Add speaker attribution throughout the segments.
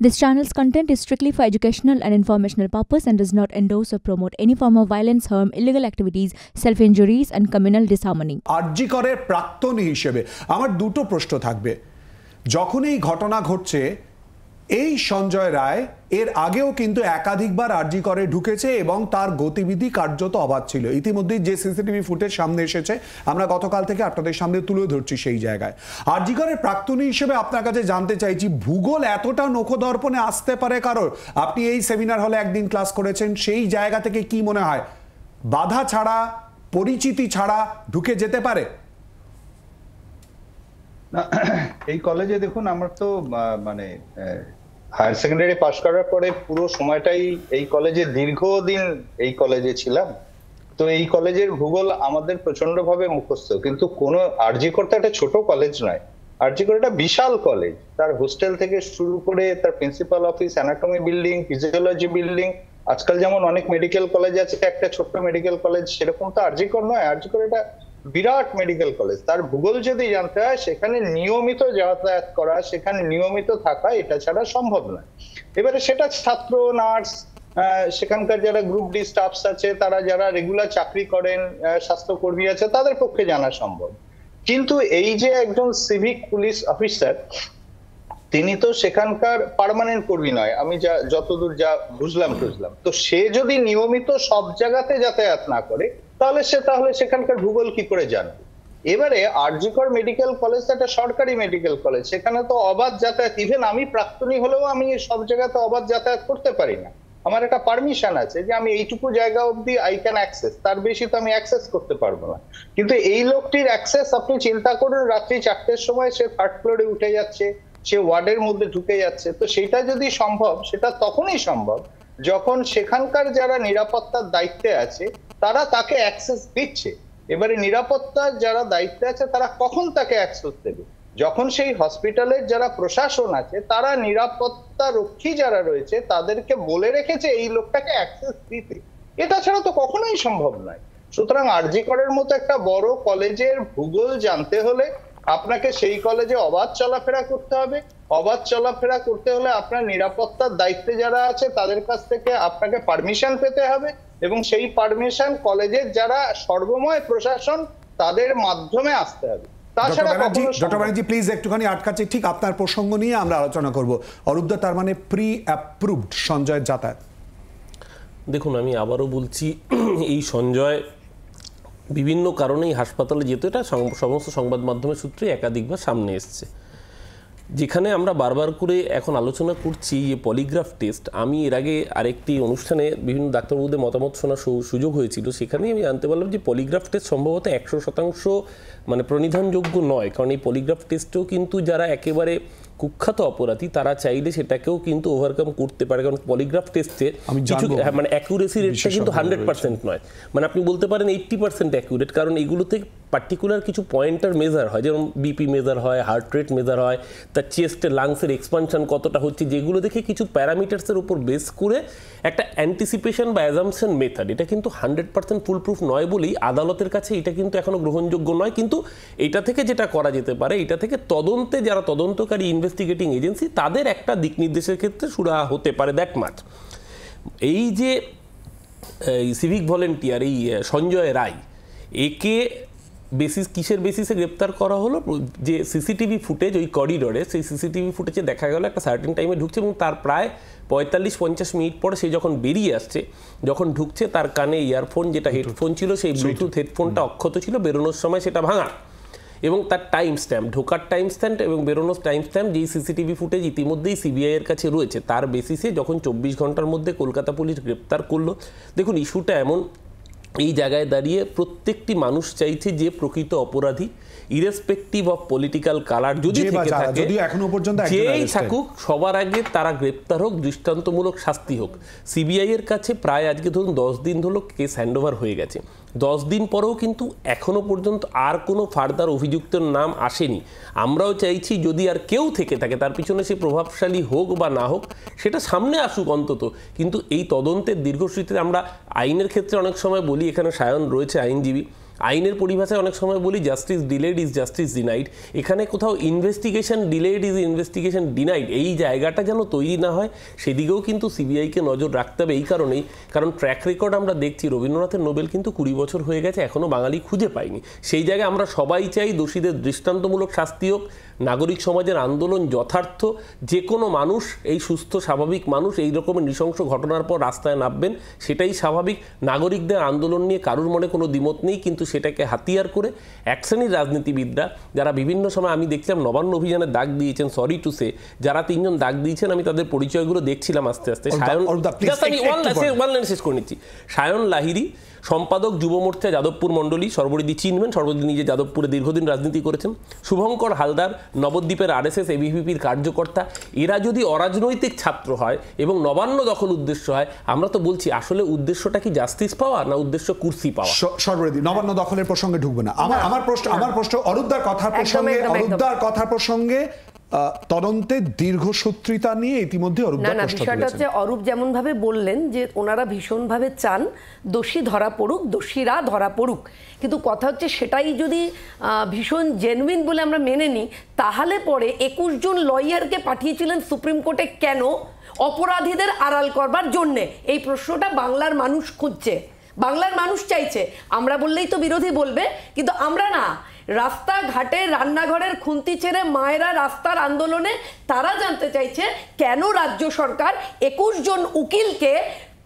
Speaker 1: This channel's content is strictly for educational and informational purpose and does not endorse or promote any form of violence, harm, illegal activities, self-injuries and communal disharmony. আরজি করের প্রাক্তনী হিসেবে আমার দুটো প্রশ্ন থাকবে যখন এই ঘটনা ঘটছে এই সঞ্জয় রায় এর আগেও কিন্তু একাধিকবার আর্জি করে ঢুকেছে এবং তার গতিবিধি কার্যত অবাধ ছিল ইতিমধ্যে যে সিসিটিভি ফুটেজ সামনে এসেছে আমরা গতকাল থেকে আপনাদের সামনে তুলে ধরছি সেই জায়গায় আর্জি করের প্রাক্তনী হিসেবে আপনার কাছে জানতে চাইছি ভূগোল এতটা নখদর্পণে আসতে পারে কারোর আপনি এই সেমিনার হলে একদিন ক্লাস করেছেন সেই জায়গা থেকে কি মনে হয় বাধা ছাড়া পরিচিতি ছাড়া ঢুকে যেতে পারে এই কলেজে দেখুন আমার তো মানে হায়ার সেকেন্ডারি পাশ করার পরে পুরো সময়টাই এই কলেজে দীর্ঘদিন এই কলেজে ছিলাম তো এই কলেজের ভূগোল আমাদের প্রচন্ড ভাবে মুখস্থ কিন্তু কোনো আরজি করতে একটা ছোট কলেজ নয় আরজি করে একটা বিশাল কলেজ তার হোস্টেল থেকে শুরু করে তার principal office anatomy building physiology building আজকাল যেমন অনেক মেডিকেল কলেজ আছে একটা ছোট্ট মেডিকেল কলেজ সেরকম তো আরজি কর নয় আরজি করে এটা বিরাট মেডিকেল কলেজ তার ভূগোল যদি জানতে হয় সেখানে নিয়মিত যাতায়াত করা সেখানে নিয়মিত থাকা এটা ছাড়া সম্ভব নয় এবারে সেটা ছাত্র নার্স সেখানকার যারা গ্রুপ ডি স্টাফস আছে তারা যারা রেগুলার চাকরি করেন স্বাস্থ্যকর্মী আছে তাদের পক্ষে জানা সম্ভব কিন্তু এই যে একজন সিভিক পুলিশ অফিসার তিনি তো সেখানকার পারমানেন্ট কর্মী নয় আমি যা যতদূর যা বুঝলাম বুঝলাম তো সে যদি নিয়মিত সব জায়গাতে যাতায়াত না করে তাহলে সে তাহলে সেখানকার ভূগোল কি করে জানবে এবারে আরজিকর মেডিকেল কলেজ তো একটা সরকারি মেডিকেল কলেজ সেখানে তো অবাধ যাতায়াত ইভেন আমি প্রাক্তনী হলেও আমি সব জায়গাতে অবাধ যাতায়াত করতে পারি না আমার একটা পারমিশন আছে যে আমি এইটুকু জায়গা অবধি আই ক্যান অ্যাক্সেস তার বেশি তো আমি অ্যাক্সেস করতে পারবো না কিন্তু এই লোকটির অ্যাক্সেস আপনি চিন্তা করুন রাত্রি চারটের সময় সে থার্ড ফ্লোরে উঠে যাচ্ছে সে ওয়ার্ডের মধ্যে ঢুকে যাচ্ছে তো সেটা যদি সম্ভব সেটা তখনই সম্ভব যখন সেখানকার যারা নিরাপত্তার দায়িত্বে আছে তারা তাকে অ্যাক্সেস দিচ্ছে এবারে নিরাপত্তার যারা দায়িত্বে আছে তারা কখন তাকে অ্যাক্সেস দেবে যখন সেই হসপিটালের যারা প্রশাসন আছে তারা নিরাপত্তা রক্ষী যারা রয়েছে তাদেরকে বলে রেখেছে এই লোকটাকে অ্যাক্সেস দিতে এটা ছাড়া তো কখনোই সম্ভব নয় সুতরাং করের মতো একটা বড় কলেজের ভূগোল জানতে হলে আপনাকে সেই কলেজে অবাধ চলাফেরা করতে হবে অবাধ চলাফেরা করতে হলে আপনার নিরাপত্তার দায়িত্বে যারা আছে তাদের কাছ থেকে আপনাকে পারমিশন পেতে হবে এবং সেই পারমিশন কলেজের যারা সর্বময় প্রশাসন তাদের মাধ্যমে আসতে হবে একটুখানি আটকাচ্ছে ঠিক আপনার প্রসঙ্গ নিয়ে আমরা আলোচনা তার মানে প্রি অ্যাপ্রুভড সঞ্জয় যাতায়াত
Speaker 2: দেখুন আমি আবারও বলছি এই সঞ্জয় বিভিন্ন কারণেই হাসপাতালে যেতে এটা সমস্ত সংবাদ মাধ্যমের সূত্রে একাধিকবার সামনে এসছে যেখানে আমরা বারবার করে এখন আলোচনা করছি যে পলিগ্রাফ টেস্ট আমি এর আগে আরেকটি অনুষ্ঠানে বিভিন্ন ডাক্তারবাবুদের মতামত শোনার সুযোগ হয়েছিল সেখানেই আমি জানতে পারলাম যে পলিগ্রাফ টেস্ট সম্ভবত একশো শতাংশ মানে প্রণিধানযোগ্য নয় কারণ এই পলিগ্রাফ টেস্টেও কিন্তু যারা একেবারে কুখ্যাত অপরাধী তারা চাইলে সেটাকেও কিন্তু ওভারকাম করতে পারে কারণ পলিগ্রাফ টেস্টে কিছু হ্যাঁ, মানে অ্যাকুরেসি রেটটা কিন্তু হান্ড্রেড পার্সেন্ট নয় মানে আপনি বলতে পারেন এইট্টি পার্সেন্ট অ্যাকুরেট কারণ এগুলোতে পার্টিকুলার কিছু পয়েন্টার মেজার হয় যেমন বিপি মেজার হয় হার্ট রেট মেজার হয় তার চেস্টে লাংসের এক্সপানশন কতটা হচ্ছে যেগুলো দেখে কিছু প্যারামিটার্সের উপর বেস করে একটা অ্যান্টিসিপেশন বা অ্যাজামশন মেথড এটা কিন্তু হান্ড্রেড পার্সেন্ট ফুলপ্রুফ নয় বলেই আদালতের কাছে এটা কিন্তু এখনও গ্রহণযোগ্য নয় কিন্তু এটা থেকে যেটা করা যেতে পারে এটা থেকে তদন্তে যারা তদন্তকারী ইনভেস্টিগেটিং এজেন্সি তাদের একটা দিক নির্দেশের ক্ষেত্রে সুরাহা হতে পারে দ্যাট মাছ এই যে সিভিক ভলেন্টিয়ার এই সঞ্জয় রায় একে বেসিস কিসের বেসিসে গ্রেপ্তার করা হলো যে সিসিটিভি ফুটেজ ওই করিডোরে সেই সিসিটিভি ফুটেজে দেখা গেল একটা সার্টেন টাইমে ঢুকছে এবং তার প্রায় পঁয়তাল্লিশ পঞ্চাশ মিনিট পরে সে যখন বেরিয়ে আসছে যখন ঢুকছে তার কানে ইয়ারফোন যেটা হেডফোন ছিল সেই ব্লুটুথ হেডফোনটা অক্ষত ছিল বেরোনোর সময় সেটা ভাঙা এবং তার টাইম স্ট্যাম্প ঢোকার টাইম স্ট্যাম্প এবং বেরোনোর টাইম স্ট্যাম্প যেই সিসিটিভি ফুটেজ ইতিমধ্যেই সিবিআইয়ের কাছে রয়েছে তার বেসিসে যখন চব্বিশ ঘন্টার মধ্যে কলকাতা পুলিশ গ্রেপ্তার করলো দেখুন ইস্যুটা এমন এই জায়গায় দাঁড়িয়ে প্রত্যেকটি মানুষ চাইছে যে প্রকৃত অপরাধী ইরেসপেক্টিভ অফ পলিটিক্যাল কালার যদি থেকে থাকে এখনো
Speaker 1: পর্যন্ত যেই থাকুক
Speaker 2: সবার আগে তারা গ্রেপ্তার হোক দৃষ্টান্তমূলক শাস্তি হোক সিবিআই এর কাছে প্রায় আজকে ধরুন দশ দিন হলো কেস হ্যান্ড হয়ে গেছে দশ দিন পরেও কিন্তু এখনো পর্যন্ত আর কোনো ফার্দার অভিযুক্তের নাম আসেনি আমরাও চাইছি যদি আর কেউ থেকে থাকে তার পিছনে সে প্রভাবশালী হোক বা না হোক সেটা সামনে আসুক অন্তত কিন্তু এই তদন্তের দীর্ঘসূচিতে আমরা আইনের ক্ষেত্রে অনেক সময় বলি এখানে সায়ন রয়েছে আইনজীবী আইনের পরিভাষায় অনেক সময় বলি justice delayed is justice denied এখানে কোথাও investigation delayed is investigation denied এই জায়গাটা যেন তৈরি না হয় সেদিকেও কিন্তু সিবিআইকে নজর রাখতে হবে এই কারণেই কারণ ট্র্যাক রেকর্ড আমরা দেখছি রবীন্দ্রনাথের নোবেল কিন্তু কুড়ি বছর হয়ে গেছে এখনও বাঙালি খুঁজে পায়নি সেই জায়গায় আমরা সবাই চাই দোষীদের দৃষ্টান্তমূলক শাস্তি হোক নাগরিক সমাজের আন্দোলন যথার্থ যে কোনো মানুষ এই সুস্থ স্বাভাবিক মানুষ এই রকমের নৃশংস ঘটনার পর রাস্তায় নামবেন সেটাই স্বাভাবিক নাগরিকদের আন্দোলন নিয়ে কারুর মনে কোনো দ্বিমত নেই কিন্তু সেটাকে হাতিয়ার করে এক শ্রেণীর রাজনীতিবিদরা যারা বিভিন্ন সময় আমি দেখছিলাম নবান্ন অভিযানের দাগ দিয়েছেন সরি টু সে যারা তিনজন দাগ দিয়েছেন আমি তাদের পরিচয়গুলো দেখছিলাম আস্তে আস্তে সায়ন শেষ করে নিচ্ছি সায়ন লাহিরি সম্পাদক যুব মোর্চা যাদবপুর মণ্ডলী সর্বরিদি চিনবেন সর্বরিদি নিজে যাদবপুরে দীর্ঘদিন রাজনীতি করেছেন শুভঙ্কর হালদার নবদ্বীপের আরএসএস এবিভিপির কার্যকর্তা এরা যদি অরাজনৈতিক ছাত্র হয় এবং নবান্ন দখল উদ্দেশ্য হয় আমরা তো বলছি আসলে উদ্দেশ্যটা কি জাস্টিস পাওয়া না উদ্দেশ্য কুর্সি পাওয়া
Speaker 1: সর্বরেদি নবান্ন দখলের প্রসঙ্গে ঢুকবে না আমার আমার প্রশ্ন আমার প্রশ্ন অরুদ্ধার কথার প্রসঙ্গে অরূপদার কথার প্রসঙ্গে তদন্তে দীর্ঘসূত্রিতা নিয়ে ইতিমধ্যে অরূপ না না বিষয়টা হচ্ছে
Speaker 3: অরূপ যেমন ভাবে বললেন যে ওনারা ভীষণভাবে চান দোষী ধরা পড়ুক দোষীরা ধরা পড়ুক কিন্তু কথা হচ্ছে সেটাই যদি ভীষণ জেনুইন বলে আমরা মেনে নিই তাহলে পরে একুশ জন লয়ারকে পাঠিয়েছিলেন সুপ্রিম কোর্টে কেন অপরাধীদের আড়াল করবার জন্যে এই প্রশ্নটা বাংলার মানুষ খুঁজছে বাংলার মানুষ চাইছে আমরা বললেই তো বিরোধী বলবে কিন্তু আমরা না ঘাটে রান্নাঘরের খুন্তি ছেড়ে মায়েরা রাস্তার আন্দোলনে তারা জানতে চাইছে কেন রাজ্য সরকার একুশ জন উকিলকে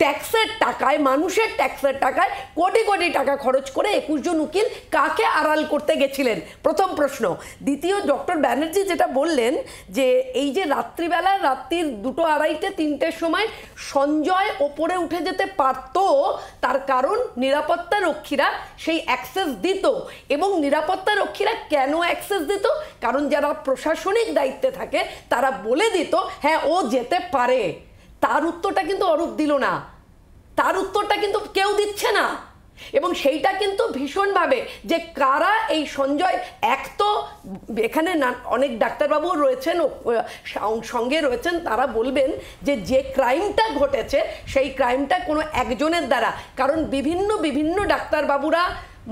Speaker 3: ট্যাক্সের টাকায় মানুষের ট্যাক্সের টাকায় কোটি কোটি টাকা খরচ করে একুশ জন উকিল কাকে আড়াল করতে গেছিলেন প্রথম প্রশ্ন দ্বিতীয় ডক্টর ব্যানার্জি যেটা বললেন যে এই যে রাত্রিবেলা রাত্রির দুটো আড়াইটে তিনটের সময় সঞ্জয় ওপরে উঠে যেতে পারত তার কারণ নিরাপত্তা রক্ষীরা সেই অ্যাক্সেস দিত এবং নিরাপত্তা রক্ষীরা কেন অ্যাক্সেস দিত কারণ যারা প্রশাসনিক দায়িত্বে থাকে তারা বলে দিত হ্যাঁ ও যেতে পারে তার উত্তরটা কিন্তু অরূপ দিল না তার উত্তরটা কিন্তু কেউ দিচ্ছে না এবং সেইটা কিন্তু ভীষণভাবে যে কারা এই সঞ্জয় এক তো এখানে অনেক ডাক্তারবাবু রয়েছেন সঙ্গে রয়েছেন তারা বলবেন যে যে ক্রাইমটা ঘটেছে সেই ক্রাইমটা কোনো একজনের দ্বারা কারণ বিভিন্ন বিভিন্ন ডাক্তারবাবুরা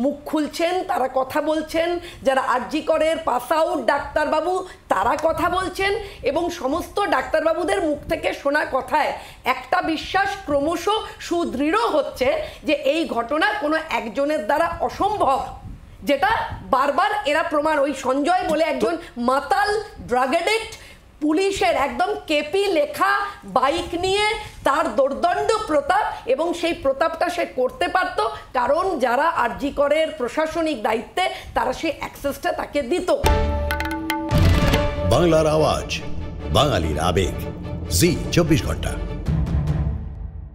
Speaker 3: মুখ খুলছেন তারা কথা বলছেন যারা আর্জি করের পাস আউট ডাক্তারবাবু তারা কথা বলছেন এবং সমস্ত ডাক্তারবাবুদের মুখ থেকে শোনা কথায় একটা বিশ্বাস ক্রমশ সুদৃঢ় হচ্ছে যে এই ঘটনা কোনো একজনের দ্বারা অসম্ভব যেটা বারবার এরা প্রমাণ ওই সঞ্জয় বলে একজন মাতাল ড্রাগেডেক্ট পুলিশের একদম কেপি লেখা বাইক নিয়ে তার দোর্দণ্ড প্রতাপ এবং সেই প্রতাপটা সে করতে পারত কারণ যারা আরজি করের প্রশাসনিক দায়িত্বে তারা সেই অ্যাক্সেসটা তাকে দিত
Speaker 1: বাংলার আওয়াজ বাঙালির আবেগ জি চব্বিশ ঘন্টা